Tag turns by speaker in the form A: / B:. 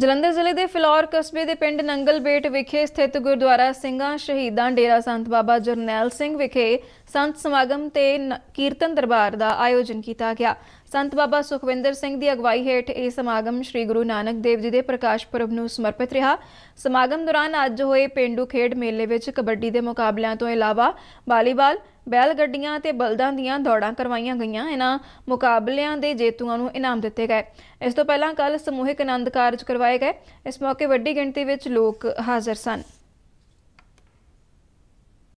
A: ਜਲੰਧਰ ਜ਼ਿਲ੍ਹੇ ਦੇ ਫਿਲੌਰ ਕਸਬੇ ਦੇ ਪਿੰਡ ਨੰਗਲਬੇਟ ਵਿਖੇ ਸਥਿਤ ਗੁਰਦੁਆਰਾ ਸਿੰਘਾਂ ਸ਼ਹੀਦਾਂ ਡੇਰਾ ਸੰਤ ਬਾਬਾ ਜਰਨੈਲ ਸਿੰਘ ਵਿਖੇ ਸੰਤ ਸਮਾਗਮ ਤੇ ਕੀਰਤਨ ਦਰਬਾਰ ਦਾ ਆਯੋਜਨ ਕੀਤਾ ਗਿਆ ਸੰਤ ਬਾਬਾ ਸੁਖਵਿੰਦਰ ਸਿੰਘ ਦੀ ਅਗਵਾਈ ਹੇਠ ਇਹ ਸਮਾਗਮ ਸ੍ਰੀ ਗੁਰੂ ਨਾਨਕ ਦੇਵ ਜੀ ਦੇ ਪ੍ਰਕਾਸ਼ ਪੁਰਬ ਨੂੰ ਸਮਰਪਿਤ ਰਿਹਾ ਸਮਾਗਮ ਦੌਰਾਨ ਅੱਜ ਹੋਏ ਪਿੰਡੂ ਖੇਡ ਮੇਲੇ ਵਿੱਚ ਕਬੱਡੀ ਦੇ ਮੁਕਾਬਲਿਆਂ ਤੋਂ ਇਲਾਵਾ ਵਾਲੀਬਾਲ ਬੈਲ ਗੱਡੀਆਂ ਤੇ ਬਲਦਾਂ ਦੀਆਂ ਦੌੜਾਂ ਕਰਵਾਈਆਂ ਗਈਆਂ ਇਹਨਾਂ ਮੁਕਾਬਲਿਆਂ ਦੇ ਜੇਤੂਆਂ ਨੂੰ ਇਨਾਮ ਦਿੱਤੇ ਗਏ ਇਸ ਤੋਂ ਪਹਿਲਾਂ ਕੱਲ ਸਮੂਹਿਕ ਆਨੰਦ ਕਾਰਜ ਕਰਵਾਏ ਗਏ ਇਸ ਮੌਕੇ ਵੱਡੀ ਗਿਣਤੀ ਵਿੱਚ ਲੋਕ ਹਾਜ਼ਰ ਸਨ